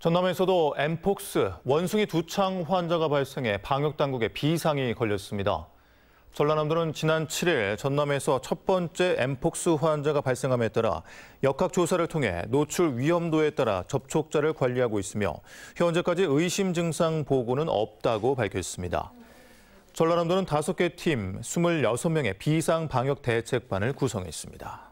전남에서도 엠폭스, 원숭이 두창 환자가 발생해 방역당국에 비상이 걸렸습니다. 전라남도는 지난 7일 전남에서 첫 번째 엠폭스 환자가 발생함에 따라 역학조사를 통해 노출 위험도에 따라 접촉자를 관리하고 있으며 현재까지 의심 증상 보고는 없다고 밝혔습니다. 전라남도는 5개 팀 26명의 비상 방역 대책반을 구성했습니다.